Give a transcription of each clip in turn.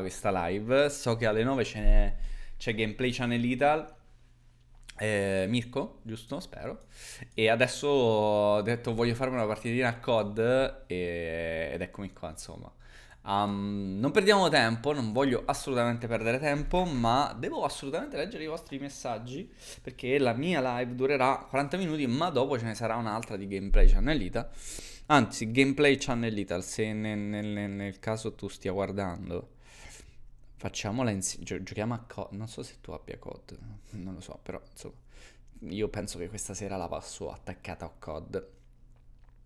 questa live. So che alle 9 c'è, c'è Gameplay Channel Ital. Eh, Mirko, giusto? Spero. E adesso ho detto voglio farmi una partitina a COD e, ed eccomi qua, insomma. Um, non perdiamo tempo, non voglio assolutamente perdere tempo, ma devo assolutamente leggere i vostri messaggi perché la mia live durerà 40 minuti, ma dopo ce ne sarà un'altra di gameplay channelita. Anzi, gameplay channelita, se nel, nel, nel caso tu stia guardando facciamola insieme, Gio- giochiamo a COD, non so se tu abbia COD, non lo so, però insomma, io penso che questa sera la passo attaccata a COD,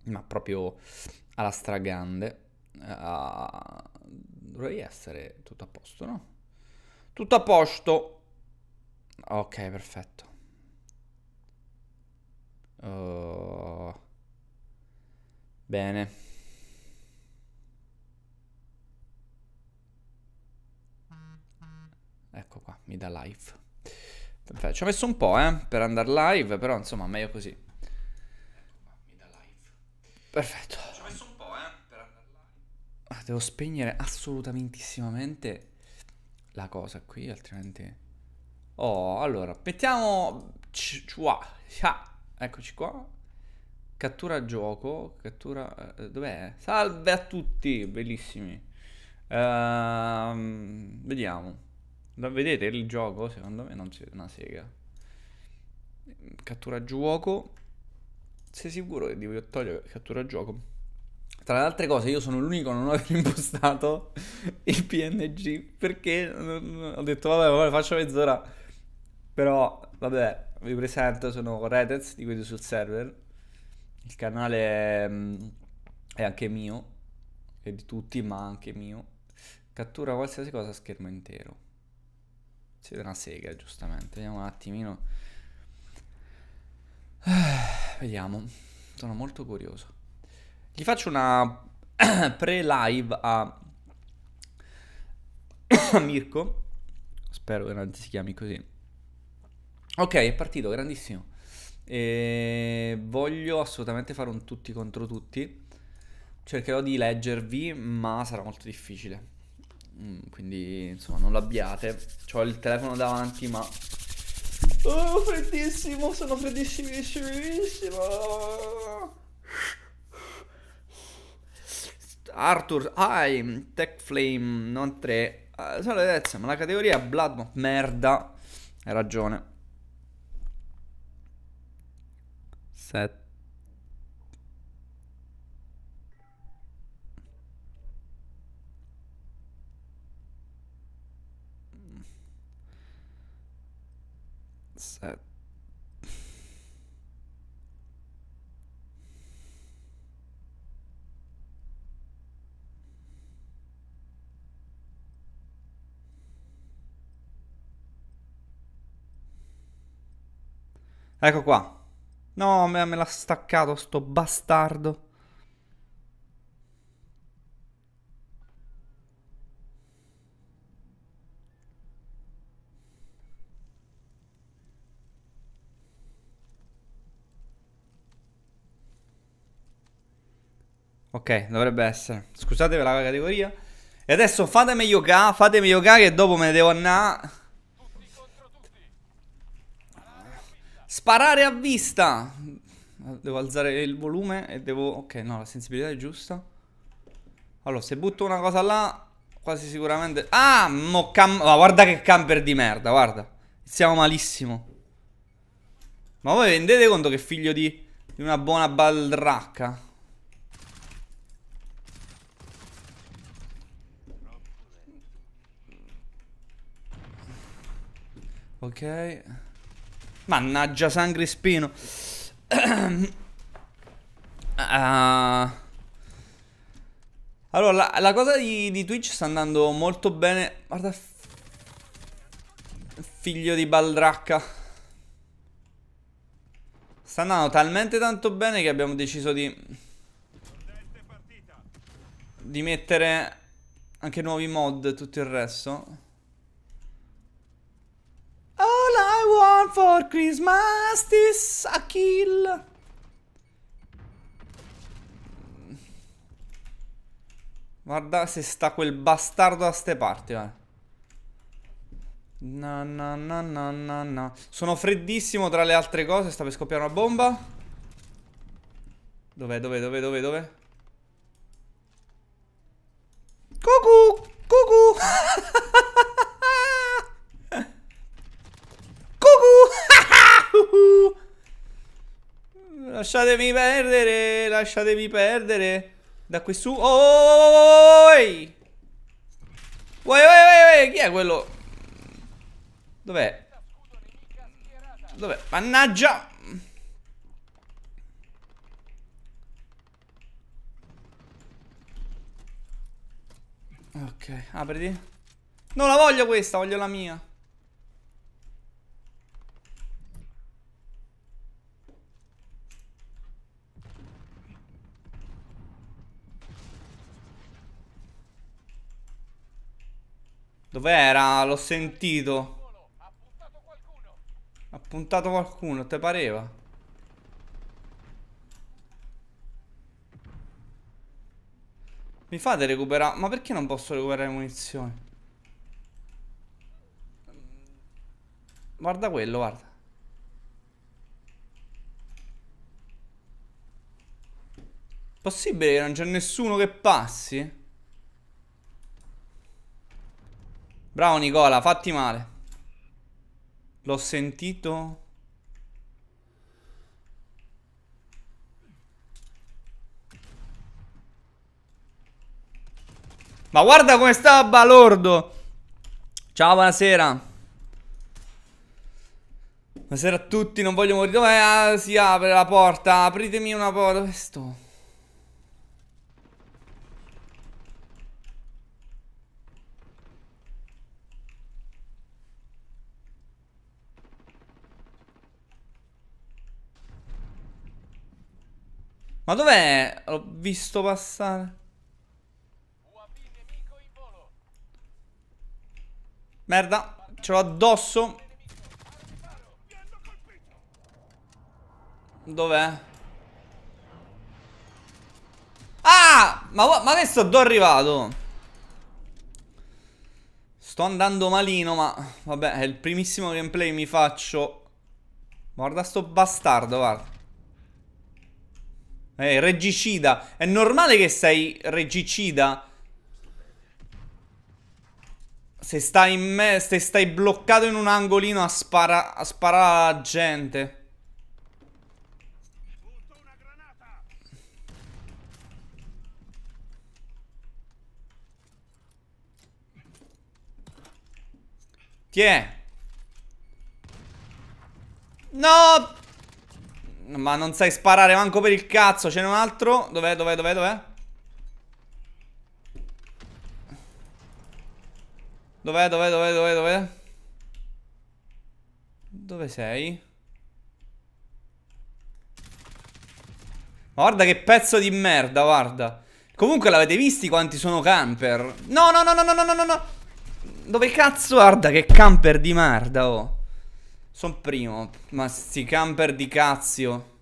ma proprio alla stragrande, uh, dovrei essere tutto a posto, no? Tutto a posto! Ok, perfetto. Uh, bene. Ecco qua, mi dà live. Perfetto, ci ho messo un po', eh, per andare live, però insomma, meglio così. qua, Mi dà live. Perfetto. Ci ho messo un po', eh, per andare live. Ah, devo spegnere assolutamente la cosa qui, altrimenti... Oh, allora, mettiamo... Eccoci qua. Cattura gioco, cattura... Eh, dov'è? Salve a tutti, bellissimi. Ehm, vediamo. Da, vedete il gioco? Secondo me non si vede una sega. Cattura gioco. Sei sicuro che devo togliere cattura gioco? Tra le altre cose, io sono l'unico a non aver impostato il PNG perché ho detto, vabbè, vabbè faccio mezz'ora. Però, vabbè, vi presento, sono Redez di quelli sul server. Il canale è, mm, è anche mio, è di tutti, ma anche mio. Cattura qualsiasi cosa a schermo intero. Siete una sega, giustamente. Vediamo un attimino. vediamo. Sono molto curioso. Gli faccio una pre-live a Mirko. Spero che non si chiami così. Ok, è partito, grandissimo. E voglio assolutamente fare un tutti contro tutti. Cercherò di leggervi, ma sarà molto difficile. Mm, quindi, insomma, non l'abbiate. Ho il telefono davanti, ma... Oh, freddissimo, sono freddissimo. Arthur, hi tech flame non 3. Eh, salvezza, ma la categoria blood merda. Hai ragione. 7. Ecco qua. No, me, me l'ha staccato sto bastardo. Ok, dovrebbe essere. Scusate per la categoria. E adesso fatemi yoga, fatemi yoga che dopo me ne devo andare. Sparare a vista. Devo alzare il volume e devo... Ok, no, la sensibilità è giusta. Allora, se butto una cosa là, quasi sicuramente... Ah, mo cam... oh, guarda che camper di merda, guarda. Siamo malissimo. Ma voi rendete conto che figlio di, di una buona baldracca? Ok. Mannaggia, San Crispino. uh... Allora, la, la cosa di, di, Twitch sta andando molto bene. Guarda, figlio di baldracca. Sta andando talmente tanto bene che abbiamo deciso di... Di mettere anche nuovi mod e tutto il resto. Hola! Oh, want for Christmas is a kill. Guarda se sta quel bastardo a ste parti, vai. Na na na na na na. Sono freddissimo tra le altre cose, sta per scoppiare una bomba. Dov'è, dov'è, dov'è, dov'è, dov'è? Cucù, cucù. Lasciatemi perdere, lasciatemi perdere. Da qui su. Oh! Uoi, uoi, uoi, chi è quello? Dov'è? Dov'è? Mannaggia! Ok, apriti. Non la voglio questa, voglio la mia. Dove era? L'ho sentito. Ha puntato qualcuno, te pareva? Mi fate recuperare... Ma perché non posso recuperare munizioni? Guarda quello, guarda. Possibile che non c'è nessuno che passi? Bravo Nicola, fatti male. L'ho sentito. Ma guarda come sta Balordo. Ciao, buonasera. Buonasera a tutti, non voglio morire. Dove ah, si apre la porta? Apritemi una porta. Dove sto? Ma dov'è? L'ho visto passare. Merda, ce l'ho addosso. Dov'è? Ah! Ma, ma adesso do arrivato. Sto andando malino, ma vabbè, è il primissimo gameplay che mi faccio. Guarda sto bastardo, guarda. Eh, regicida. È normale che sei regicida. Se stai, me, se stai bloccato in un angolino a, spara a sparare alla gente. Ti è? No! Ma non sai sparare manco per il cazzo. Ce n'è un altro. Dov'è, dov'è, dov'è, dov'è? Dov'è, dov'è, dov'è, dov'è, dov'è? Dove sei? Ma guarda che pezzo di merda, guarda. Comunque l'avete visti quanti sono camper? No, no, no, no, no, no, no, no. Dove cazzo, guarda che camper di merda, oh. Sono primo. Ma sti camper di cazzo.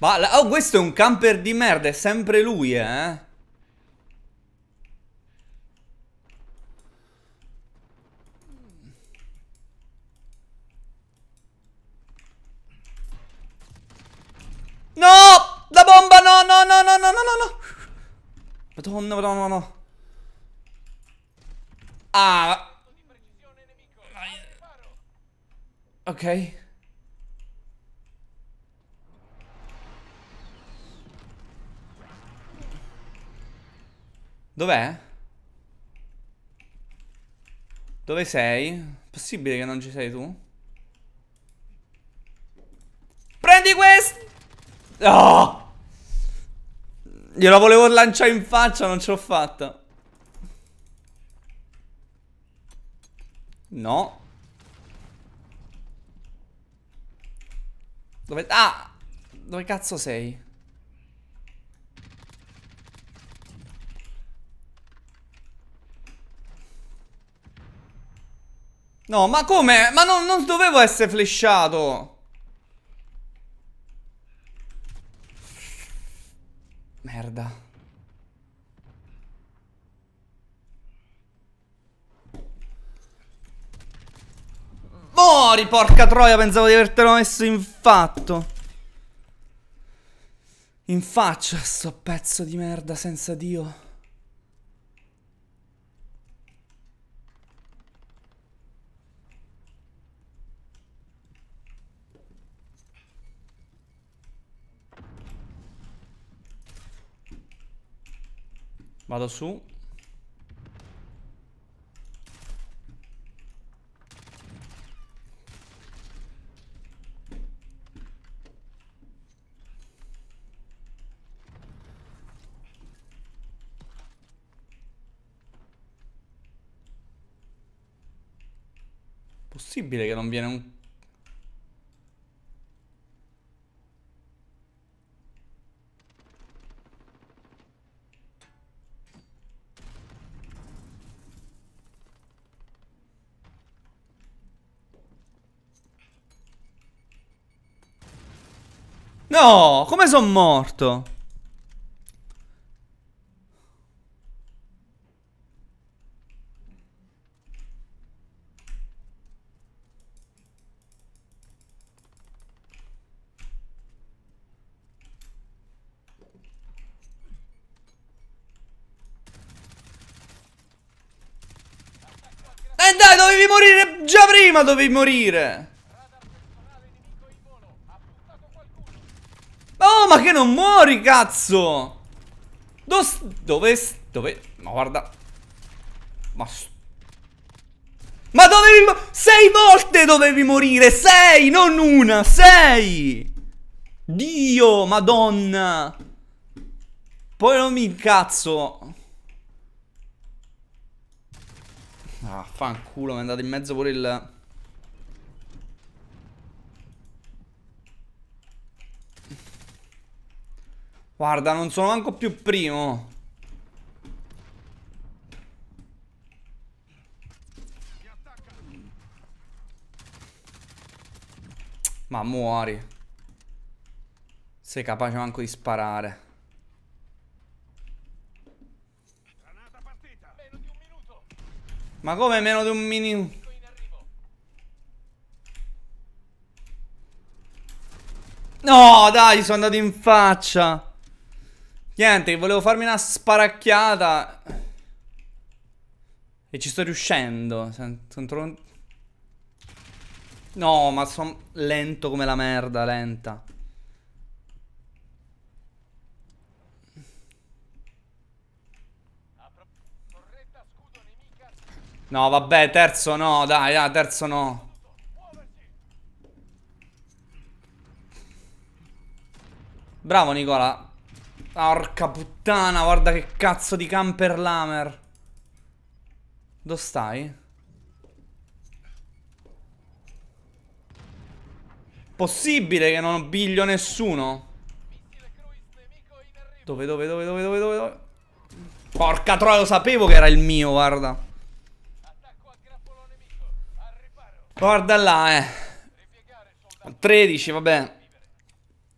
Ma oh, questo è un camper di merda, è sempre lui, eh. No! La bomba, no, no, no, no, no, no, no. Madonna, madonna, no. Ah. Ok. Dov'è? Dove sei? Possibile che non ci sei tu? Prendi questo! Oh! Gliela volevo lanciare in faccia, non ce l'ho fatta. No. Dove... Ah! Dove cazzo sei? No, ma come? Ma non, non dovevo essere flashato. Merda. Mori, porca troia, pensavo di avertelo messo in fatto. In faccia, sto pezzo di merda, senza Dio. Vado su Possibile che non viene un come sono morto? E eh, dai, dovevi morire già prima, dovevi morire! ma che non muori, cazzo! Do dove... Dove... Ma guarda... Ma... Ma dovevi... Sei volte dovevi morire! Sei! Non una! Sei! Dio, madonna! Poi non mi incazzo. Ah, fanculo, mi è andato in mezzo pure il... Guarda, non sono manco più primo. Ma muori. Sei capace manco di sparare. Ma come meno di un minuto? No, dai, sono andato in faccia. Niente, volevo farmi una sparacchiata. E ci sto riuscendo. Sono No, ma sono lento come la merda, lenta. No, vabbè, terzo no, dai, ah, terzo no. Bravo Nicola, Porca puttana, guarda che cazzo di camper lamer. Dove stai? Possibile che non biglio nessuno? Dove, dove, dove, dove, dove, dove, Porca troia, lo sapevo che era il mio, guarda. Guarda là, eh. 13, vabbè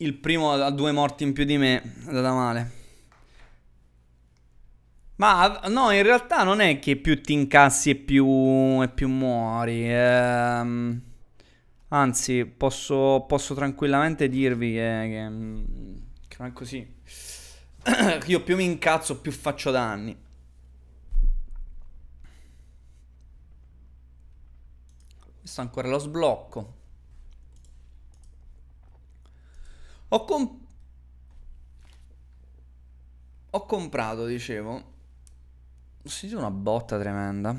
il primo a due morti in più di me è andata male. Ma no, in realtà non è che più ti incassi e più, e più muori. Ehm, anzi, posso, posso, tranquillamente dirvi che, che mm, non è così. Io più mi incazzo, più faccio danni. Questo ancora lo sblocco. Ho, comp- ho comprato, dicevo. Ho sentito una botta tremenda.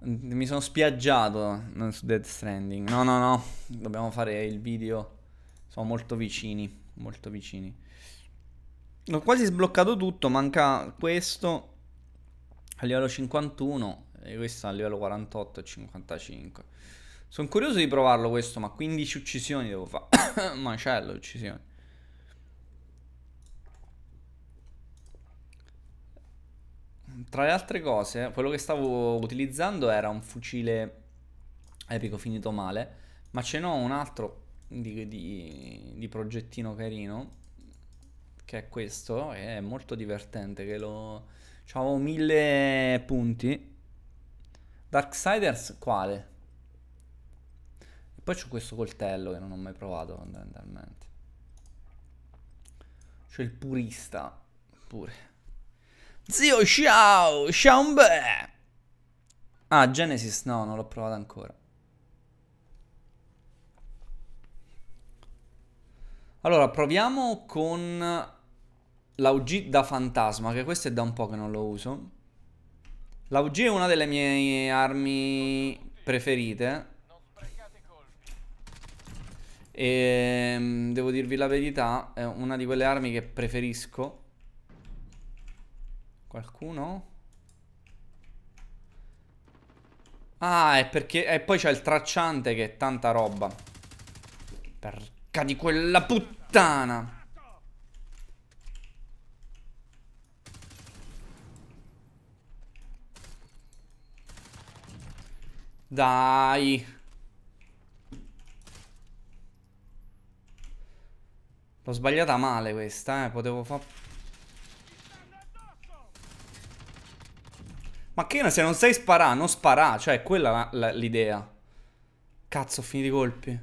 Mi sono spiaggiato su Dead Stranding. No, no, no. Dobbiamo fare il video. Sono molto vicini. Molto vicini. Ho quasi sbloccato tutto. Manca questo a livello 51 e questo a livello 48 e 55. Sono curioso di provarlo questo, ma 15 uccisioni devo fare. Macello, uccisioni. Tra le altre cose, quello che stavo utilizzando era un fucile epico finito male, ma ce n'ho un altro di, di, di progettino carino, che è questo, e è molto divertente, che lo... C'avevo mille punti. Darksiders quale? Poi c'ho questo coltello che non ho mai provato fondamentalmente. C'è il purista pure. Zio, ciao! Ciao un beh! Ah, Genesis no, non l'ho provato ancora. Allora, proviamo con la UG da fantasma, che questo è da un po' che non lo uso. La UG è una delle mie armi preferite. E ehm, devo dirvi la verità, è una di quelle armi che preferisco. Qualcuno? Ah, è perché... E poi c'è il tracciante che è tanta roba. Perca di quella puttana! Dai! L'ho sbagliata male questa, eh. Potevo fare... Ma che se non sai sparare, non spara. Cioè, è quella l'idea. Cazzo, ho finito i colpi.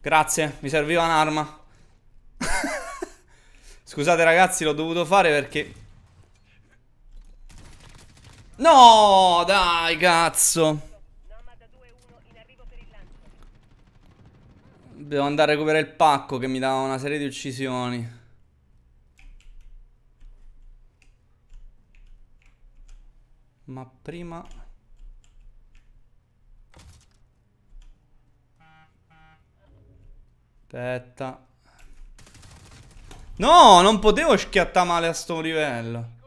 Grazie, mi serviva un'arma. Scusate ragazzi, l'ho dovuto fare perché... No, dai, cazzo. Devo andare a recuperare il pacco che mi dava una serie di uccisioni. Ma prima... Aspetta. No, non potevo schiattare male a sto livello.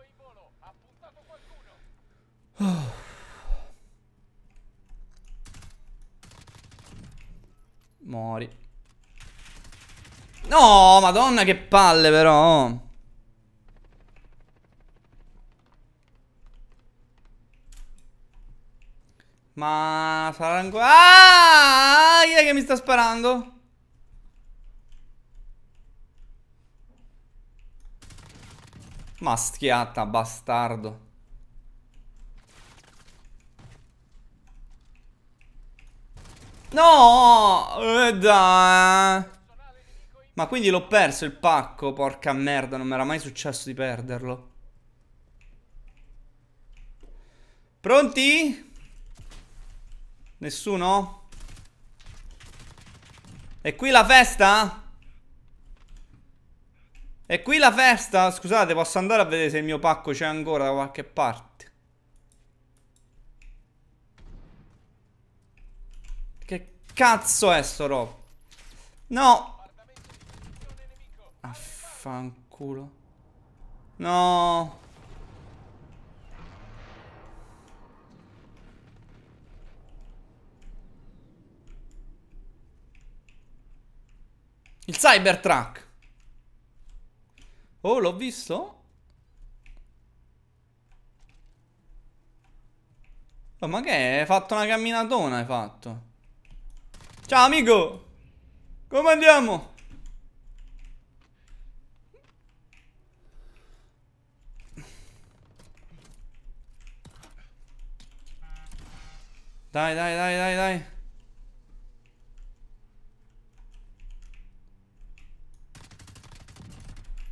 No, madonna che palle però Ma sarà ancora... Ah, chi è che mi sta sparando? Ma schiatta, bastardo. No! Eh, dai. Ma quindi l'ho perso il pacco, porca merda, non mi era mai successo di perderlo. Pronti? Nessuno? E qui la festa? E qui la festa? Scusate, posso andare a vedere se il mio pacco c'è ancora da qualche parte? Che cazzo è sto roba? No Affanculo. No. Il Cybertruck. Oh, l'ho visto. Oh, ma che è? Hai fatto una camminatona, hai fatto. Ciao, amico. Come andiamo? Dai, dai, dai, dai, dai.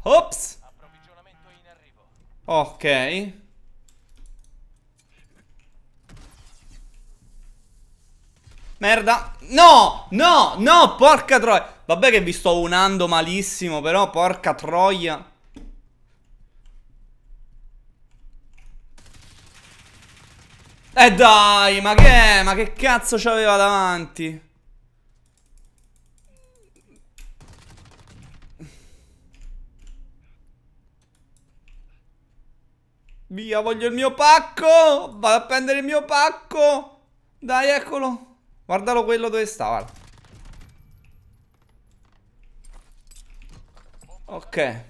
Ops. Ok. Merda. No, no, no, porca troia. Vabbè che vi sto unando malissimo, però porca troia. E eh dai, ma che è? Ma che cazzo c'aveva davanti? Via, voglio il mio pacco! Vado a prendere il mio pacco! Dai, eccolo! Guardalo quello dove sta, guarda. Ok.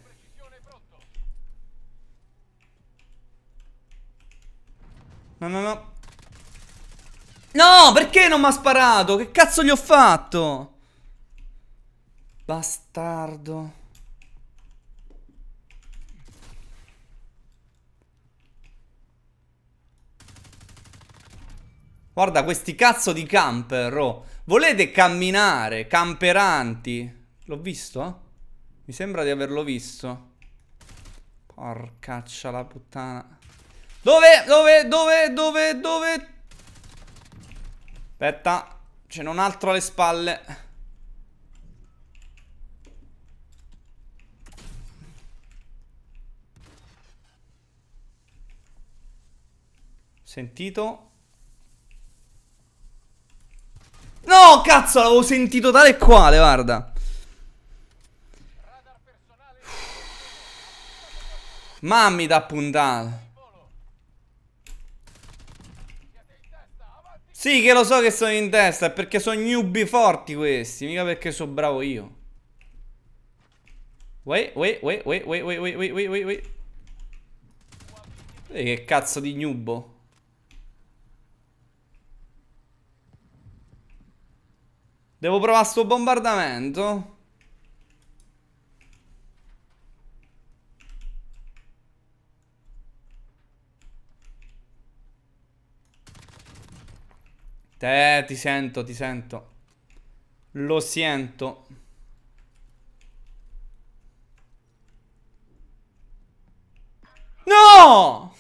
No, no, no. No, perché non mi ha sparato? Che cazzo gli ho fatto? Bastardo. Guarda questi cazzo di camper, oh. Volete camminare, camperanti? L'ho visto? Mi sembra di averlo visto. Porcaccia la puttana. Dove? Dove? Dove? Dove? Dove? Aspetta, c'è un altro alle spalle. Sentito. No, cazzo, l'avevo sentito tale e quale, guarda. Mammi da puntato. Sì, che lo so che sono in testa, perché sono newbie forti questi, mica perché sono bravo io. Wait, wait, wait, wait, wait, wait, wait, wait, wait, wait. Vedi che cazzo di newbo. Devo provare sto bombardamento? Te, ti sento, ti sento. Lo sento. No!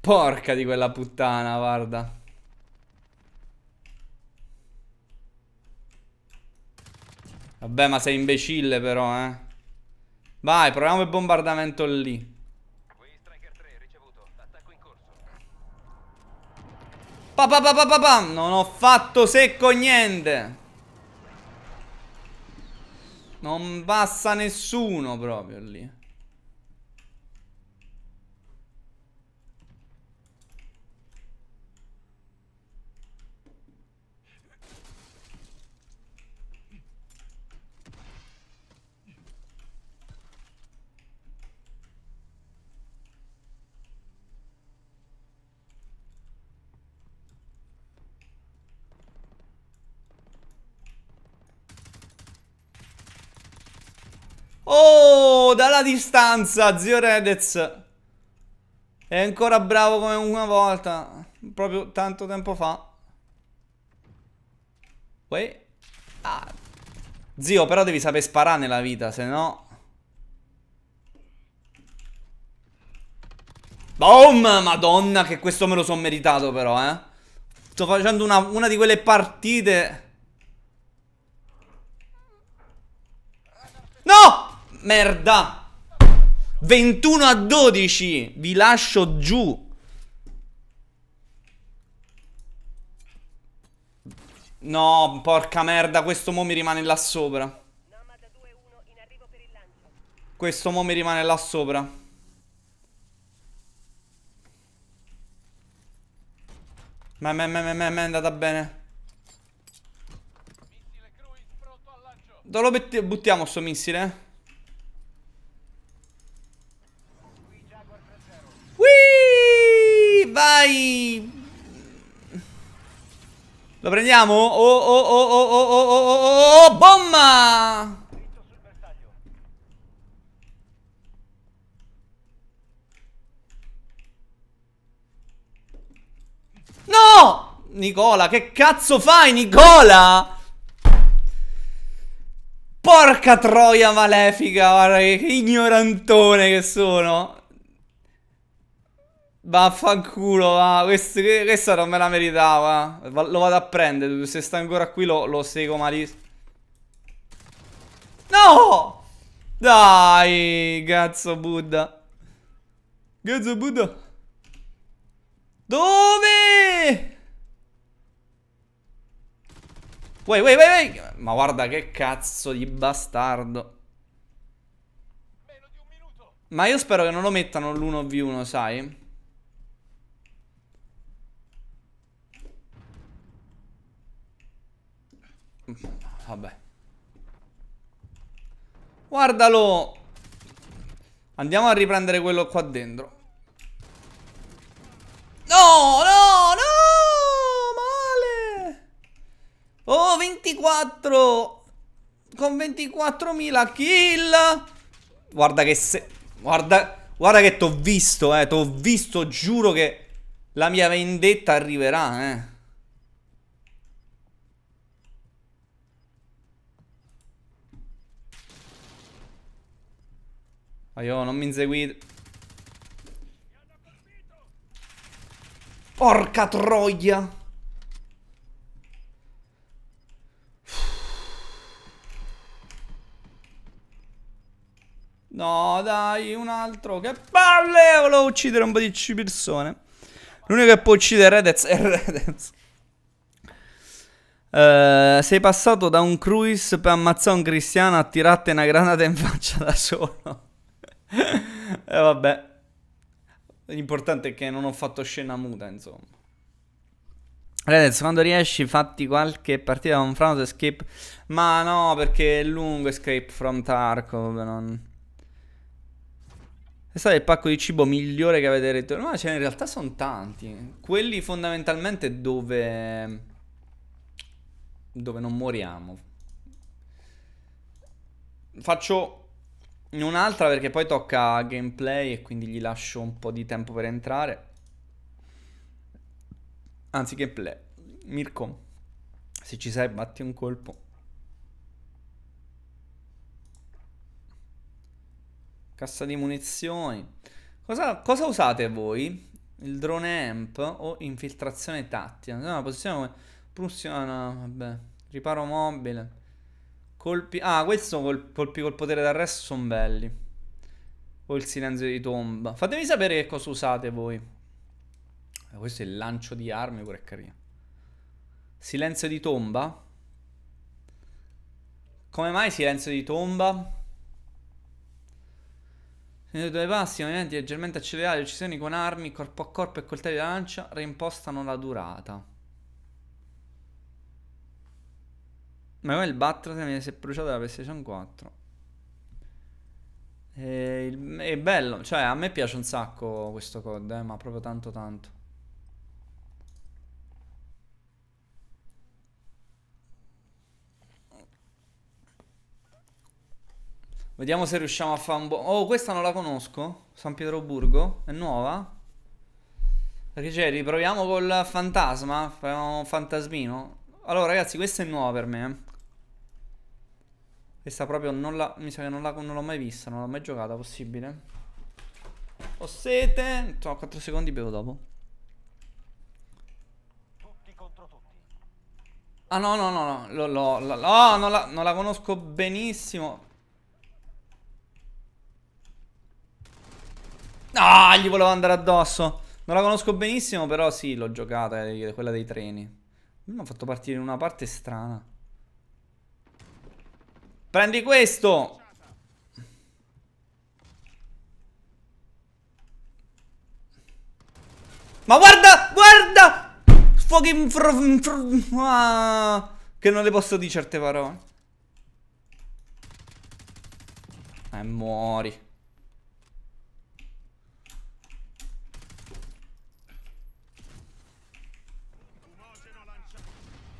Porca di quella puttana, guarda. Vabbè, ma sei imbecille però, eh. Vai, proviamo il bombardamento lì. pa, pa, pa, pa pa, pa. Non ho fatto secco niente Non passa nessuno proprio lì Oh, dalla distanza, zio Redez. È ancora bravo come una volta. Proprio tanto tempo fa. Uè. Ah. Zio, però devi sapere sparare nella vita, se no... Boom! Madonna, che questo me lo sono meritato però, eh. Sto facendo una, una di quelle partite... Merda. 21 a 12. Vi lascio giù. No, porca merda, questo mo mi rimane là sopra. Questo mo mi rimane là sopra. Ma me me me me me è andata bene. Dove lo buttiamo sto missile? Eh. vai! Lo prendiamo? Oh, oh, oh, oh, oh, oh, oh, oh, oh, oh, bomba! No! Nicola, che cazzo fai, Nicola? Porca troia malefica, guarda che ignorantone che sono. Vaffanculo, va. Questa, questa non me la meritava. Lo vado a prendere. Se sta ancora qui lo, lo seguo malissimo. No! Dai, cazzo Buddha. Cazzo Buddha. Dove? Wait, wait, wait, wait. Ma guarda che cazzo di bastardo. Ma io spero che non lo mettano l'1v1, sai? Vabbè. Guardalo! Andiamo a riprendere quello qua dentro. No, no, no! Male! Oh, 24! Con 24.000 kill! Guarda che se... Guarda, guarda che t'ho visto, eh. T'ho visto, giuro che la mia vendetta arriverà, eh. Ma non mi inseguite. Porca troia! No, dai, un altro. Che palle! Volevo uccidere un po' di persone. L'unico che può uccidere è Redez è Redez. Uh, sei passato da un cruise per ammazzare un cristiano a tirarti una granata in faccia da solo. e eh, vabbè. L'importante è che non ho fatto scena muta, insomma. Redez, quando riesci fatti qualche partita con Franz e Skip? Ma no, perché è lungo Escape from Tarkov, non... Questo è il pacco di cibo migliore che avete retto. Ma cioè in realtà sono tanti. Quelli fondamentalmente dove... Dove non moriamo. Faccio in un'altra perché poi tocca gameplay e quindi gli lascio un po' di tempo per entrare. Anzi, gameplay. Mirko, se ci sei, batti un colpo. Cassa di munizioni. Cosa, cosa usate voi? Il drone amp o infiltrazione tattica? No, posizione... Prussiana, vabbè. Riparo mobile. Colpi... Ah, questo col... colpi col potere d'arresto sono belli. O il silenzio di tomba. Fatemi sapere che cosa usate voi. Eh, questo è il lancio di armi, pure è carino. Silenzio di tomba? Come mai silenzio di tomba? Nei due passi, movimenti leggermente accelerati, uccisioni con armi, corpo a corpo e coltelli da lancia reimpostano la durata. Ma come il se Batrasen si è bruciato la PlayStation 4. E il, è bello, cioè a me piace un sacco questo code, eh, ma proprio tanto tanto. Vediamo se riusciamo a fare un po'. Oh, questa non la conosco. San Pietroburgo. È nuova. Perché c'è, cioè, riproviamo col fantasma. Facciamo un fantasmino. Allora, ragazzi, questa è nuova per me. Eh. Questa proprio non la... Mi sa che non, la, non l'ho mai vista, non l'ho mai giocata, possibile? Ho sete! No, 4 secondi bevo dopo. Ah no, no, no, no, lo, lo, lo, oh, non, la, non la conosco benissimo. Ah, gli volevo andare addosso. Non la conosco benissimo, però sì, l'ho giocata, eh, quella dei treni. Mi ha fatto partire in una parte strana. Prendi questo Ma guarda, guarda Fucking fr, ah, Che non le posso dire certe parole Eh, muori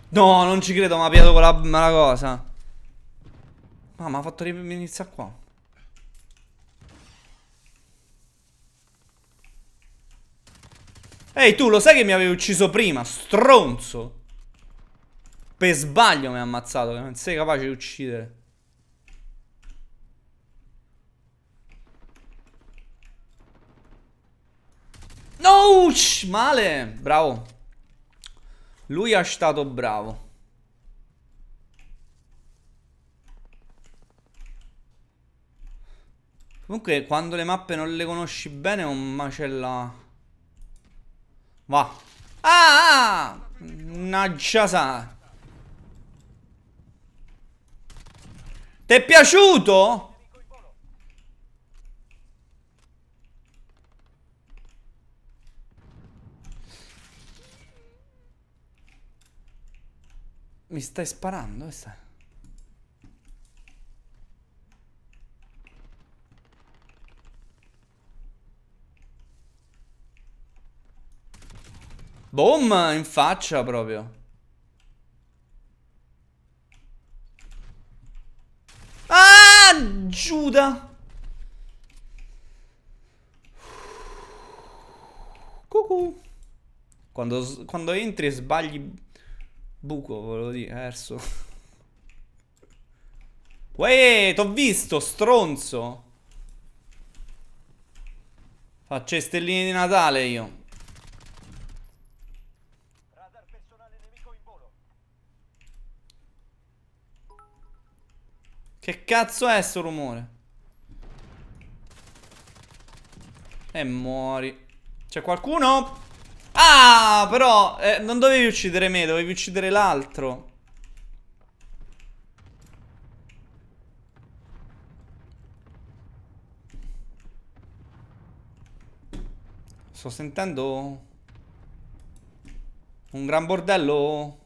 No, non ci credo, ma ha piato con la, la cosa Ah, ma mi ha fatto iniziare qua. Ehi, tu lo sai che mi avevi ucciso prima, stronzo. Per sbaglio mi ha ammazzato, che non sei capace di uccidere. No, male. Bravo. Lui è stato bravo. Comunque quando le mappe non le conosci bene è un macella Va Ah, ah! Naggia sa Ti è piaciuto? Mi stai sparando? Eh, stai... Boom in faccia proprio. Ah, Giuda. Cucù. Quando, quando entri e sbagli buco, volevo dire, erso. Uè, t'ho visto, stronzo. Faccio stelline di Natale io. Che cazzo è sto rumore? E muori. C'è qualcuno? Ah, però eh, non dovevi uccidere me, dovevi uccidere l'altro. Sto sentendo un gran bordello.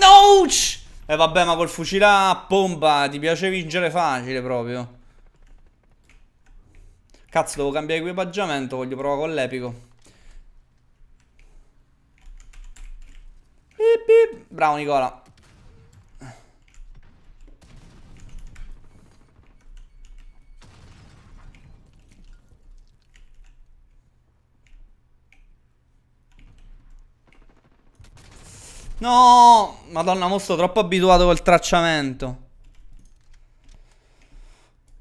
Nouch! E eh, vabbè, ma col fucile a pompa ti piace vincere facile proprio. Cazzo, devo cambiare equipaggiamento, voglio provare con l'epico. Bravo Nicola. No, madonna, mo sto troppo abituato col tracciamento.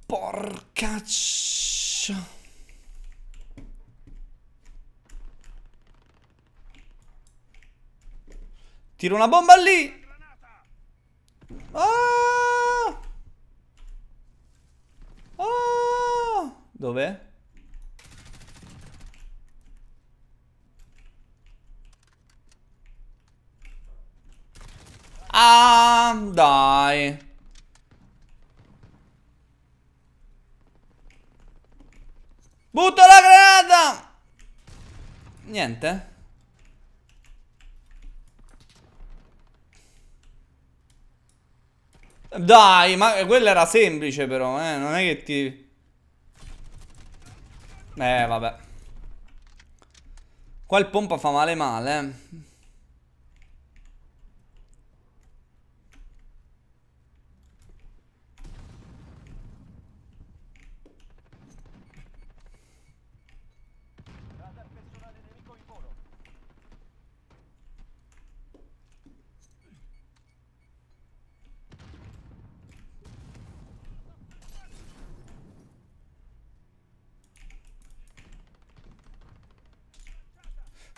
Porca c... Tiro una bomba lì. Ah! Ah! Dov'è? Ah, dai. Butto la granata! Niente. Dai, ma quella era semplice però, eh. Non è che ti... Eh, vabbè. Qua il pompa fa male male, eh.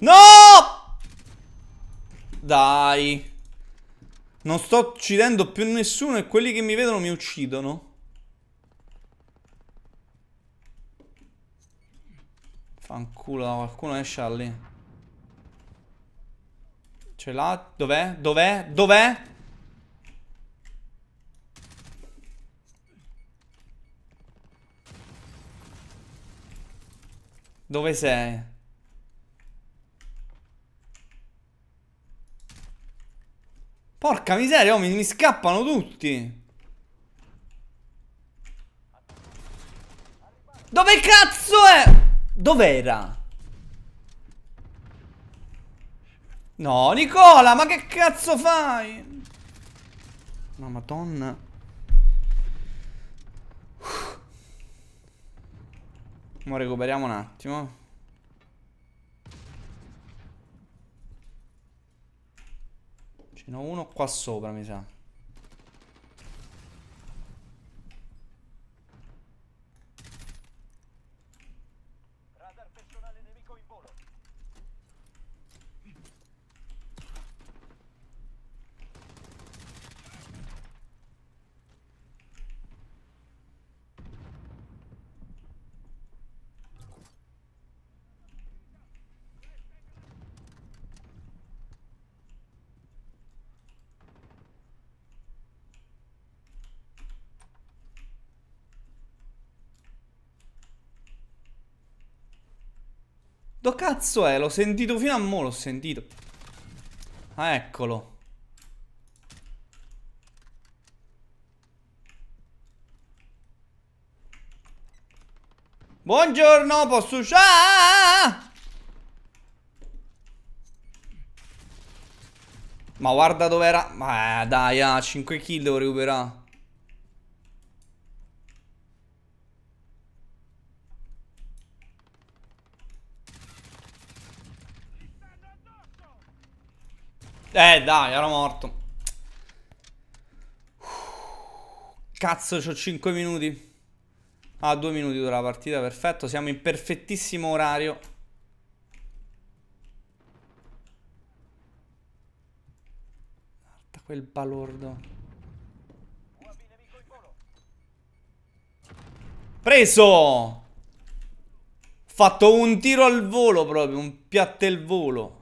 No! Dai. Non sto uccidendo più nessuno e quelli che mi vedono mi uccidono. Fanculo, qualcuno esce da lì. Ce l'ha? Dov'è? Dov'è? Dov'è? Dove sei? Porca miseria, oh, mi, mi scappano tutti. Dove cazzo è? Dov'era? No, Nicola, ma che cazzo fai? Ma madonna. Ora recuperiamo un attimo. Ce n'ho uno qua sopra, mi sa. Do cazzo è? L'ho sentito fino a mo', l'ho sentito. Ah, eccolo. Buongiorno, posso uscire? Ah, ah, ah, Ma guarda dov'era. Ma eh, dai, ah, 5 kill devo recuperare. Eh dai, ero morto. Cazzo, ho 5 minuti. Ah, 2 minuti dura la partita, perfetto. Siamo in perfettissimo orario. Guarda quel balordo. Preso! Ho Fatto un tiro al volo proprio, un piatto al volo.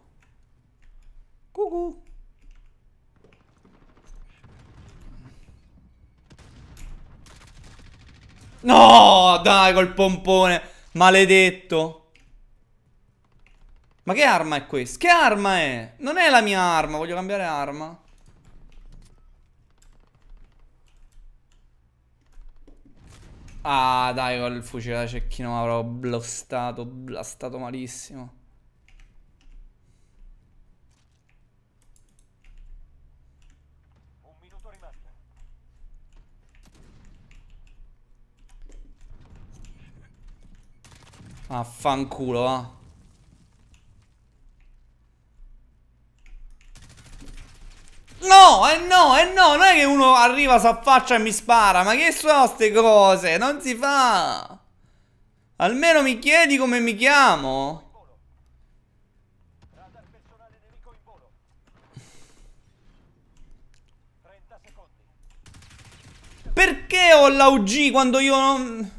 Cucù. No, dai, col pompone. Maledetto. Ma che arma è questa? Che arma è? Non è la mia arma, voglio cambiare arma. Ah, dai, col fucile da cecchino mi avrò blastato, blastato malissimo. Affanculo, va. No, eh no, eh no, non è che uno arriva, s'affaccia e mi spara, ma che sono queste cose? Non si fa! Almeno mi chiedi come mi chiamo? Perché ho la UG quando io non...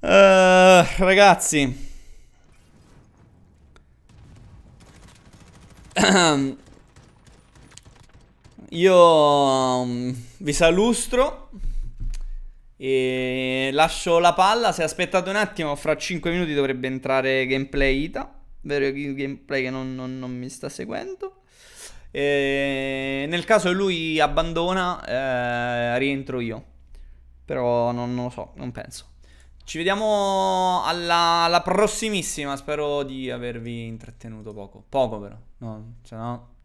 uh, ragazzi. Io mm, vi salustro e lascio la palla. Se aspettate un attimo, fra 5 minuti dovrebbe entrare gameplay Ita. Vero gameplay che non, non, non mi sta seguendo. E nel caso lui abbandona, eh, rientro io. Però non, non lo so, non penso. Ci vediamo alla, alla, prossimissima. Spero di avervi intrattenuto poco. Poco, però. No, se no.